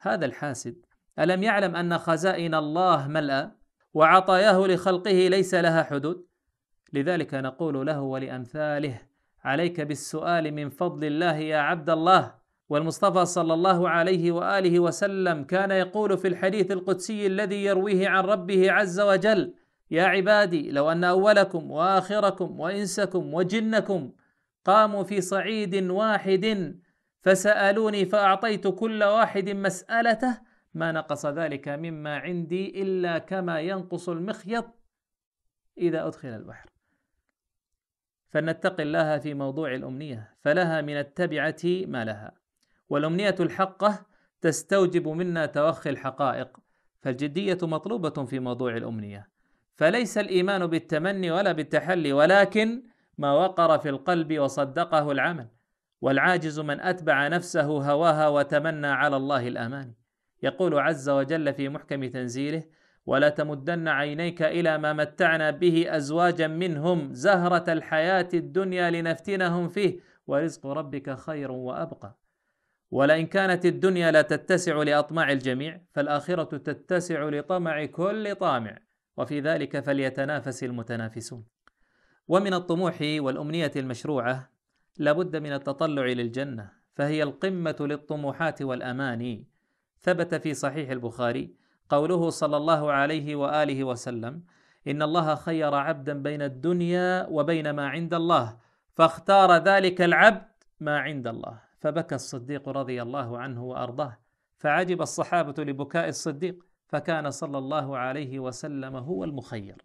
هذا الحاسد ألم يعلم أن خزائن الله ملأ وعطاياه لخلقه ليس لها حدود لذلك نقول له ولأمثاله عليك بالسؤال من فضل الله يا عبد الله والمصطفى صلى الله عليه واله وسلم كان يقول في الحديث القدسي الذي يرويه عن ربه عز وجل يا عبادي لو ان اولكم واخركم وانسكم وجنكم قاموا في صعيد واحد فسالوني فاعطيت كل واحد مسالته ما نقص ذلك مما عندي الا كما ينقص المخيط اذا ادخل البحر فلنتق الله في موضوع الامنيه فلها من التبعه ما لها والامنيه الحقه تستوجب منا توخي الحقائق فالجديه مطلوبه في موضوع الامنيه فليس الايمان بالتمني ولا بالتحلي ولكن ما وقر في القلب وصدقه العمل والعاجز من اتبع نفسه هواها وتمنى على الله الاماني يقول عز وجل في محكم تنزيله ولا تمدن عينيك الى ما متعنا به ازواجا منهم زهره الحياه الدنيا لنفتنهم فيه ورزق ربك خير وابقى ولئن كانت الدنيا لا تتسع لاطماع الجميع فالاخره تتسع لطمع كل طامع وفي ذلك فليتنافس المتنافسون ومن الطموح والامنيه المشروعه لابد من التطلع للجنه فهي القمه للطموحات والاماني ثبت في صحيح البخاري قوله صلى الله عليه واله وسلم ان الله خير عبدا بين الدنيا وبين ما عند الله فاختار ذلك العبد ما عند الله فبكى الصديق رضي الله عنه وارضاه فعجب الصحابه لبكاء الصديق فكان صلى الله عليه وسلم هو المخير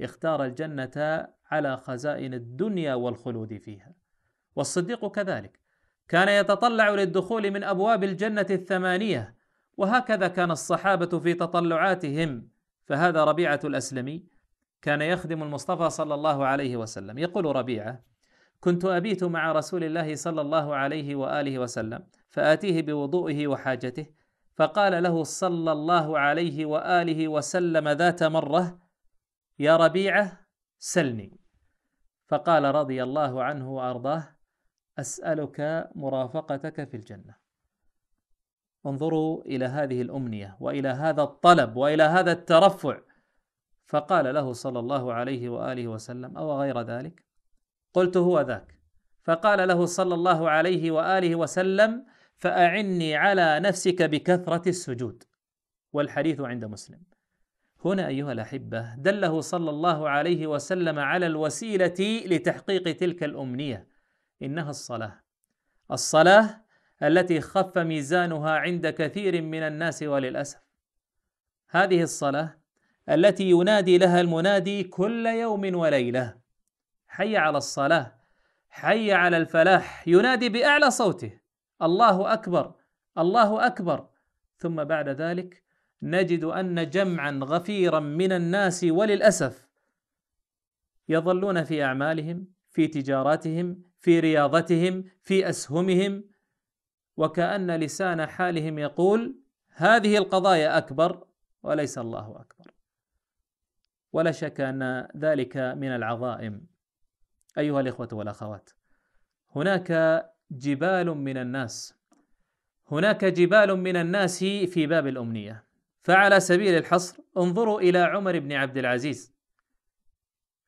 اختار الجنه على خزائن الدنيا والخلود فيها والصديق كذلك كان يتطلع للدخول من ابواب الجنه الثمانيه وهكذا كان الصحابه في تطلعاتهم فهذا ربيعه الاسلمي كان يخدم المصطفى صلى الله عليه وسلم يقول ربيعه كنت ابيت مع رسول الله صلى الله عليه واله وسلم فاتيه بوضوئه وحاجته فقال له صلى الله عليه واله وسلم ذات مره يا ربيعه سلني فقال رضي الله عنه وارضاه أسألك مرافقتك في الجنة انظروا إلى هذه الأمنية وإلى هذا الطلب وإلى هذا الترفع فقال له صلى الله عليه وآله وسلم أو غير ذلك قلت هو ذاك فقال له صلى الله عليه وآله وسلم فأعني على نفسك بكثرة السجود والحديث عند مسلم هنا أيها الأحبة دله صلى الله عليه وسلم على الوسيلة لتحقيق تلك الأمنية إنها الصلاة الصلاة التي خف ميزانها عند كثير من الناس وللأسف هذه الصلاة التي ينادي لها المنادي كل يوم وليلة حي على الصلاة حي على الفلاح ينادي بأعلى صوته الله أكبر الله أكبر ثم بعد ذلك نجد أن جمعا غفيرا من الناس وللأسف يظلون في أعمالهم في تجاراتهم في رياضتهم في اسهمهم وكان لسان حالهم يقول هذه القضايا اكبر وليس الله اكبر ولا شك ان ذلك من العظائم ايها الاخوه والاخوات هناك جبال من الناس هناك جبال من الناس في باب الامنيه فعلى سبيل الحصر انظروا الى عمر بن عبد العزيز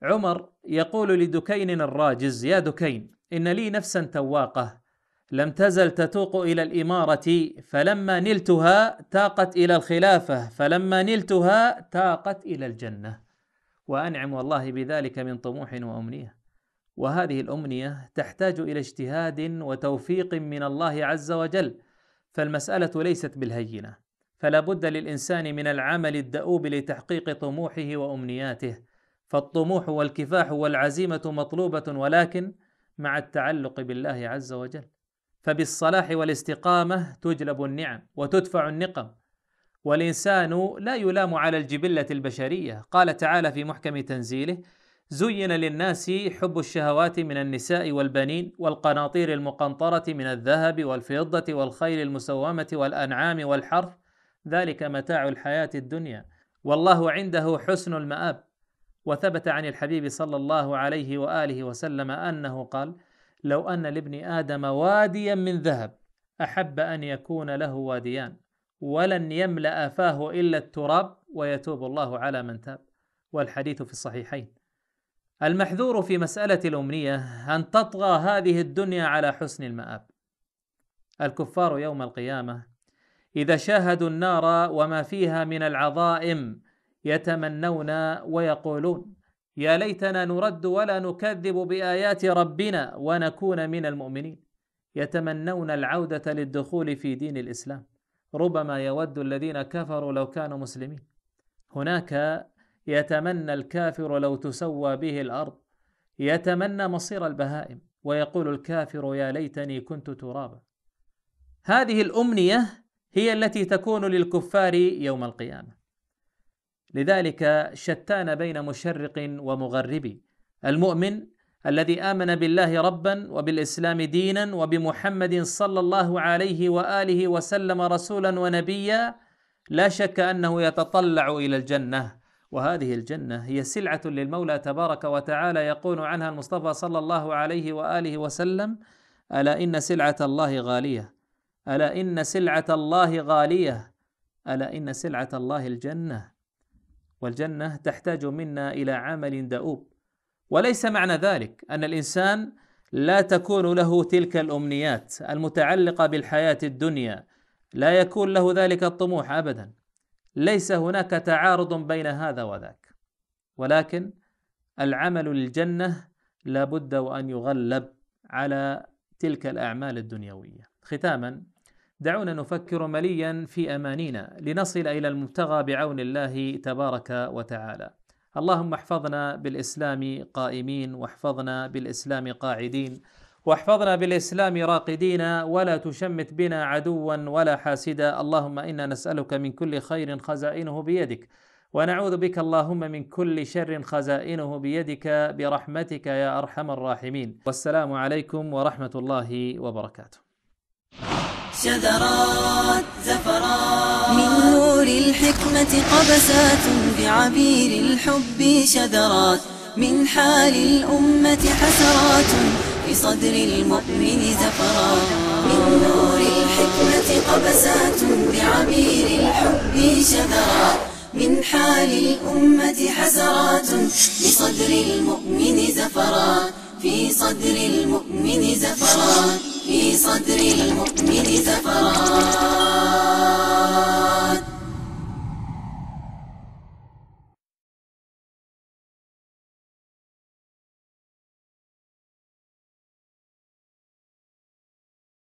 عمر يقول لدكين الراجز يا دكين إن لي نفسا تواقة لم تزل تتوق إلى الإمارة فلما نلتها تاقت إلى الخلافة فلما نلتها تاقت إلى الجنة وأنعم والله بذلك من طموح وأمنية وهذه الأمنية تحتاج إلى اجتهاد وتوفيق من الله عز وجل فالمسألة ليست بالهينة فلا بد للإنسان من العمل الدؤوب لتحقيق طموحه وأمنياته فالطموح والكفاح والعزيمة مطلوبة ولكن مع التعلق بالله عز وجل فبالصلاح والاستقامه تجلب النعم وتدفع النقم والانسان لا يلام على الجبله البشريه قال تعالى في محكم تنزيله زين للناس حب الشهوات من النساء والبنين والقناطير المقنطره من الذهب والفضه والخيل المسومه والانعام والحرث ذلك متاع الحياه الدنيا والله عنده حسن المآب وثبت عن الحبيب صلى الله عليه واله وسلم انه قال: لو ان لابن ادم واديا من ذهب احب ان يكون له واديان ولن يملا فاه الا التراب ويتوب الله على من تاب والحديث في الصحيحين المحذور في مساله الامنيه ان تطغى هذه الدنيا على حسن الماب الكفار يوم القيامه اذا شاهدوا النار وما فيها من العظائم يتمنون ويقولون يا ليتنا نرد ولا نكذب بايات ربنا ونكون من المؤمنين يتمنون العوده للدخول في دين الاسلام ربما يود الذين كفروا لو كانوا مسلمين هناك يتمنى الكافر لو تسوى به الارض يتمنى مصير البهائم ويقول الكافر يا ليتني كنت ترابا هذه الامنيه هي التي تكون للكفار يوم القيامه لذلك شتان بين مشرق ومغربي المؤمن الذي امن بالله ربا وبالاسلام دينا وبمحمد صلى الله عليه واله وسلم رسولا ونبيا لا شك انه يتطلع الى الجنه وهذه الجنه هي سلعه للمولى تبارك وتعالى يقول عنها المصطفى صلى الله عليه واله وسلم الا ان سلعه الله غاليه الا ان سلعه الله غاليه الا ان سلعه الله الجنه والجنة تحتاج منا إلى عمل دؤوب وليس معنى ذلك أن الإنسان لا تكون له تلك الأمنيات المتعلقة بالحياة الدنيا لا يكون له ذلك الطموح أبدا ليس هناك تعارض بين هذا وذاك ولكن العمل للجنة لابد وأن يغلب على تلك الأعمال الدنيوية ختاما دعونا نفكر مليا في امانينا لنصل الى المبتغى بعون الله تبارك وتعالى. اللهم احفظنا بالاسلام قائمين واحفظنا بالاسلام قاعدين واحفظنا بالاسلام راقدين ولا تشمت بنا عدوا ولا حاسدا، اللهم انا نسالك من كل خير خزائنه بيدك. ونعوذ بك اللهم من كل شر خزائنه بيدك برحمتك يا ارحم الراحمين والسلام عليكم ورحمه الله وبركاته شذرات زفرات من نور الحكمة قبسات بعبير الحب شذرات من حال الأمة حسرات في صدر المؤمن زفرات من نور الحكمة قبسات بعبير الحب شذرات من حال الأمة حسرات في صدر المؤمن زفرات في صدر المؤمن زفرات في صدر المؤمن زفران